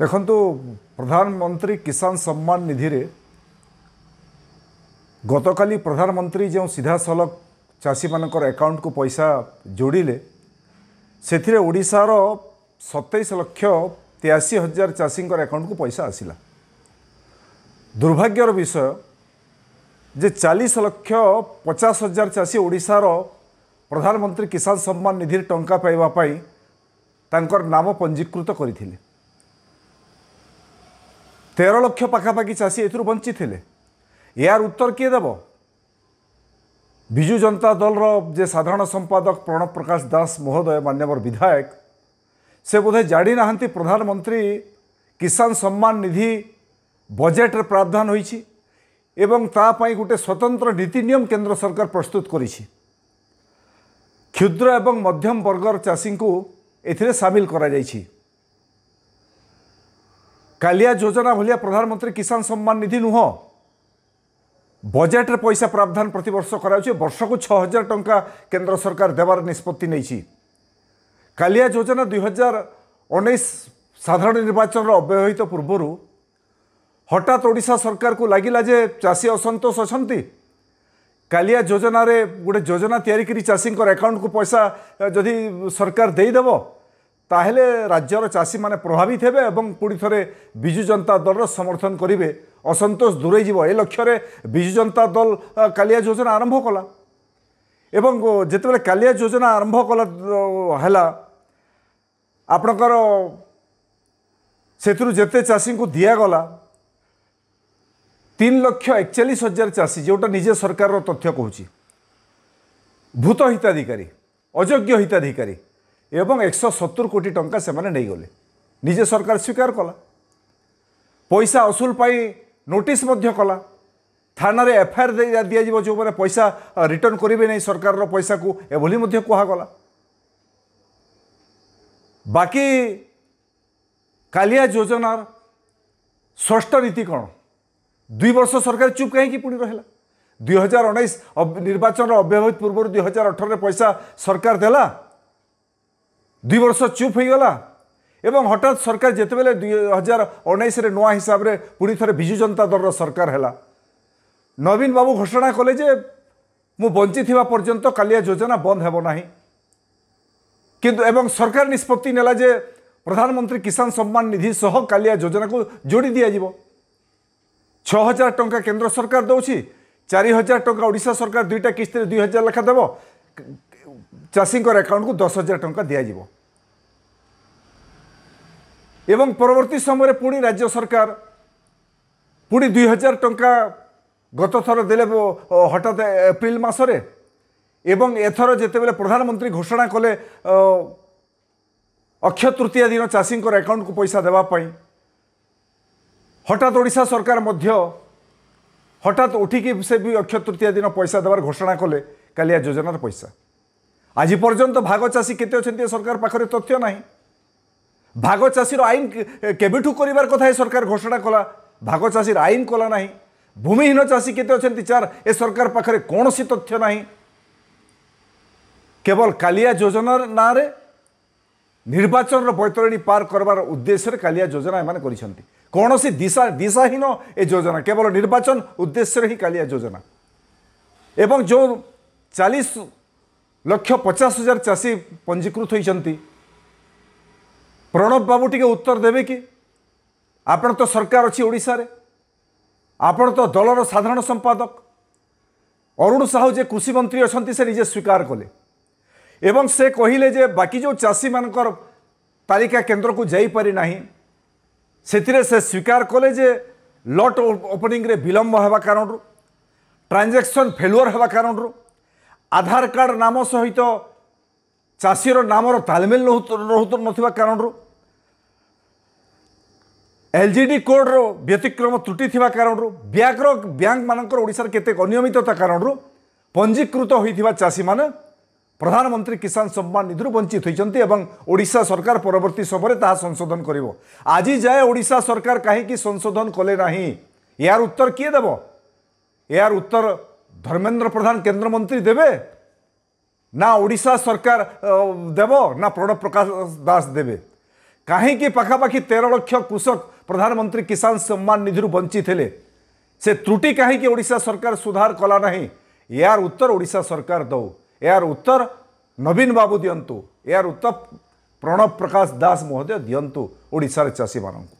ଦେଖନ୍ତୁ ପ୍ରଧାନମନ୍ତ୍ରୀ କିଷାନ ସମ୍ମାନ ନିଧିରେ ଗତକାଲି ପ୍ରଧାନମନ୍ତ୍ରୀ ଯେଉଁ ସିଧାସଳଖ ଚାଷୀମାନଙ୍କର ଆକାଉଣ୍ଟକୁ ପଇସା ଯୋଡ଼ିଲେ ସେଥିରେ ଓଡ଼ିଶାର ସତେଇଶ ଲକ୍ଷ ତେୟାଅଶୀ ହଜାର ଚାଷୀଙ୍କର ଆକାଉଣ୍ଟକୁ ପଇସା ଆସିଲା ଦୁର୍ଭାଗ୍ୟର ବିଷୟ ଯେ ଚାଳିଶ ଲକ୍ଷ ପଚାଶ ହଜାର ଚାଷୀ ଓଡ଼ିଶାର ପ୍ରଧାନମନ୍ତ୍ରୀ କିଷାନ ସମ୍ମାନ ନିଧିରେ ଟଙ୍କା ପାଇବା ପାଇଁ ତାଙ୍କର ନାମ ପଞ୍ଜୀକୃତ କରିଥିଲେ তের লক্ষ পাখাপাখি চাষী এর বঞ্চিলে এর উত্তর কি দেব বিজু জনতা দলর যে সাধারণ সম্পাদক প্রণব প্রকাশ দাস মহোদয় মান্যবর বিধায়ক সে বোধহয় জাড়ি না প্রধানমন্ত্রী কিষান সম্মান নিধি বজেটের প্রাধান হয়েছি এবং তাপাই গোটে স্বতন্ত্র নীতি নিয়ম কেন্দ্র সরকার প্রস্তুত করেছে ক্ষুদ্র এবং মধ্যম বর্গর চাষী এতে সামিল করা যাইছে କାଲିଆ ଯୋଜନା ଭଳିଆ ପ୍ରଧାନମନ୍ତ୍ରୀ କିଷାନ ସମ୍ମାନ ନିଧି ନୁହଁ ବଜେଟ୍ରେ ପଇସା ପ୍ରାବଧାନ ପ୍ରତିବର୍ଷ କରାଯାଉଛି ବର୍ଷକୁ ଛଅ ହଜାର ଟଙ୍କା କେନ୍ଦ୍ର ସରକାର ଦେବାର ନିଷ୍ପତ୍ତି ନେଇଛି କାଲିଆ ଯୋଜନା ଦୁଇ ହଜାର ଉଣେଇଶ ସାଧାରଣ ନିର୍ବାଚନର ଅବ୍ୟବହିତ ପୂର୍ବରୁ ହଠାତ୍ ଓଡ଼ିଶା ସରକାରକୁ ଲାଗିଲା ଯେ ଚାଷୀ ଅସନ୍ତୋଷ ଅଛନ୍ତି କାଲିଆ ଯୋଜନାରେ ଗୋଟେ ଯୋଜନା ତିଆରି କରି ଚାଷୀଙ୍କର ଆକାଉଣ୍ଟକୁ ପଇସା ଯଦି ସରକାର ଦେଇଦେବ ତାହେଲେ ରାଜ୍ୟର ଚାଷୀମାନେ ପ୍ରଭାବିତ ହେବେ ଏବଂ ପୁଣି ଥରେ ବିଜୁ ଜନତା ଦଳର ସମର୍ଥନ କରିବେ ଅସନ୍ତୋଷ ଦୂରେଇ ଯିବ ଏ ଲକ୍ଷ୍ୟରେ ବିଜୁ ଜନତା ଦଳ କାଳିଆ ଯୋଜନା ଆରମ୍ଭ କଲା ଏବଂ ଯେତେବେଳେ କାଳିଆ ଯୋଜନା ଆରମ୍ଭ କଲା ହେଲା ଆପଣଙ୍କର ସେଥିରୁ ଯେତେ ଚାଷୀଙ୍କୁ ଦିଆଗଲା ତିନି ଲକ୍ଷ ଏକଚାଳିଶ ହଜାର ଚାଷୀ ଯେଉଁଟା ନିଜେ ସରକାରର ତଥ୍ୟ କହୁଛି ଭୂତ ହିତାଧିକାରୀ ଅଯୋଗ୍ୟ ହିତାଧିକାରୀ এবং একশো সত্তর কোটি টঙ্কা সেমানে নেইগলে নিজে সরকার স্বীকার কলা পয়সা অসুল পাই নোটিস কলা থানার এফআইআর দিয়াযিব যে পয়সা রিটর্ন করবে না সরকারের পয়সাকু এভাবে মধ্য কুহগলা বাকি কালিয়া যোজনার ষষ্ঠ নীতি কোণ দুই বর্ষ সরকার চুপ কী পুড়ি রহলা দুই হাজার উনিশ নির্বাচন অব্যবহিত পূর্ব দুই হাজার অঠরের পয়সা সরকার দেলা ଦୁଇ ବର୍ଷ ଚୁପ୍ ହୋଇଗଲା ଏବଂ ହଠାତ୍ ସରକାର ଯେତେବେଳେ ଦୁଇ ହଜାର ଉଣେଇଶରେ ନୂଆ ହିସାବରେ ପୁଣି ଥରେ ବିଜୁ ଜନତା ଦଳର ସରକାର ହେଲା ନବୀନ ବାବୁ ଘୋଷଣା କଲେ ଯେ ମୁଁ ବଞ୍ଚିଥିବା ପର୍ଯ୍ୟନ୍ତ କାଲିଆ ଯୋଜନା ବନ୍ଦ ହେବ ନାହିଁ କିନ୍ତୁ ଏବଂ ସରକାର ନିଷ୍ପତ୍ତି ନେଲା ଯେ ପ୍ରଧାନମନ୍ତ୍ରୀ କିଷାନ ସମ୍ମାନ ନିଧି ସହ କାଲିଆ ଯୋଜନାକୁ ଯୋଡ଼ି ଦିଆଯିବ ଛଅ ହଜାର ଟଙ୍କା କେନ୍ଦ୍ର ସରକାର ଦେଉଛି ଚାରି ହଜାର ଟଙ୍କା ଓଡ଼ିଶା ସରକାର ଦୁଇଟା କିସ୍ତିରେ ଦୁଇ ହଜାର ଲେଖା ଦେବ ଚାଷୀଙ୍କର ଆକାଉଣ୍ଟକୁ ଦଶ ହଜାର ଟଙ୍କା ଦିଆଯିବ ଏବଂ ପରବର୍ତ୍ତୀ ସମୟରେ ପୁଣି ରାଜ୍ୟ ସରକାର ପୁଣି ଦୁଇ ହଜାର ଟଙ୍କା ଗତ ଥର ଦେଲେ ହଠାତ୍ ଏପ୍ରିଲ ମାସରେ ଏବଂ ଏଥର ଯେତେବେଳେ ପ୍ରଧାନମନ୍ତ୍ରୀ ଘୋଷଣା କଲେ ଅକ୍ଷୟ ତୃତୀୟା ଦିନ ଚାଷୀଙ୍କର ଆକାଉଣ୍ଟକୁ ପଇସା ଦେବା ପାଇଁ ହଠାତ୍ ଓଡ଼ିଶା ସରକାର ମଧ୍ୟ ହଠାତ୍ ଉଠିକି ସେ ବି ଅକ୍ଷୟ ତୃତୀୟା ଦିନ ପଇସା ଦେବାର ଘୋଷଣା କଲେ କାଲିଆ ଯୋଜନାର ପଇସା আজি পর্যন্ত ভাগ চাষী কেতে অনেক সরকার পাখে তথ্য না ভাগ চাষীর আইন কেবেঠু করবার কথা এ সরকার ঘোষণা কলা ভাগ চাষীর আইন কলা না ভূমিহীন চাষী কেতে অনেক চার এ সরকার পাখে কৌশি তথ্য না কেবল কালিয়া যোজনার না নির্বাচন বৈতরণী পার করবার উদ্দেশ্যের কালিয়া যোজনা এমন করেছেন କୌଣସି দিশা দিশাহীন এ যোজনা কেবল নির্বাচন উদ্দেশ্যের হি কালিয়া যোজনা এবং যে ଚାଳିଶ ଲକ୍ଷ ପଚାଶ ହଜାର ଚାଷୀ ପଞ୍ଜୀକୃତ ହୋଇଛନ୍ତି ପ୍ରଣବ ବାବୁ ଟିକେ ଉତ୍ତର ଦେବେ କି ଆପଣ ତ ସରକାର ଅଛି ଓଡ଼ିଶାରେ ଆପଣ ତ ଦଳର ସାଧାରଣ ସମ୍ପାଦକ ଅରୁଣ ସାହୁ ଯେ କୃଷିମନ୍ତ୍ରୀ ଅଛନ୍ତି ସେ ନିଜେ ସ୍ୱୀକାର କଲେ ଏବଂ ସେ କହିଲେ ଯେ ବାକି ଯେଉଁ ଚାଷୀମାନଙ୍କର ତାଲିକା କେନ୍ଦ୍ରକୁ ଯାଇପାରିନାହିଁ ସେଥିରେ ସେ ସ୍ୱୀକାର କଲେ ଯେ ଲଟ୍ ଓପନିଂରେ ବିଳମ୍ବ ହେବା କାରଣରୁ ଟ୍ରାଞ୍ଜାକ୍ସନ୍ ଫେଲୁଅର୍ ହେବା କାରଣରୁ আধার কার্ড নাম সহিত ଚାଷୀର ନାମର ତାଲମେଲ ରହୁନଥିବା କାରଣରୁ ଏଲ୍ ଜି ଡି କୋଡ଼୍ର ବ୍ୟତିକ୍ରମ ତ୍ରୁଟି ଥିବା କାରଣରୁ ବ୍ୟାଙ୍କର ବ୍ୟାଙ୍କମାନଙ୍କର ଓଡ଼ିଶାରେ କେତେ ଅନିୟମିତତା କାରଣରୁ ପଞ୍ଜୀକୃତ ହୋଇଥିବା ଚାଷୀମାନେ ପ୍ରଧାନମନ୍ତ୍ରୀ କିଷାନ ସମ୍ମାନ ନିଧିରୁ ବଞ୍ଚିତ ହୋଇଛନ୍ତି ଏବଂ ଓଡ଼ିଶା ସରକାର ପରବର୍ତ୍ତୀ ସମୟରେ ତାହା ସଂଶୋଧନ କରିବ ଆଜି ଯାଏ ଓଡ଼ିଶା ସରକାର କାହିଁକି ସଂଶୋଧନ କଲେ ନାହିଁ ଏହାର ଉତ୍ତର କିଏ ଦେବ ଏହାର ଉତ୍ତର धर्मेन्द्र प्रधान केन्द्र मंत्री देवे ना ओडा सरकार देव ना प्रणव प्रकाश दास देवे कहीं पखापाखि तेर लक्ष कृषक प्रधानमंत्री किसान सम्मान निधि बंची से त्रुटि कहीं सरकार सुधार कला ना यार उत्तर ओडा सरकार दौ यार उत्तर नवीन बाबू दिंतु यार उत्तर प्रणव प्रकाश दास महोदय दिंतु ओडार चाषी मानू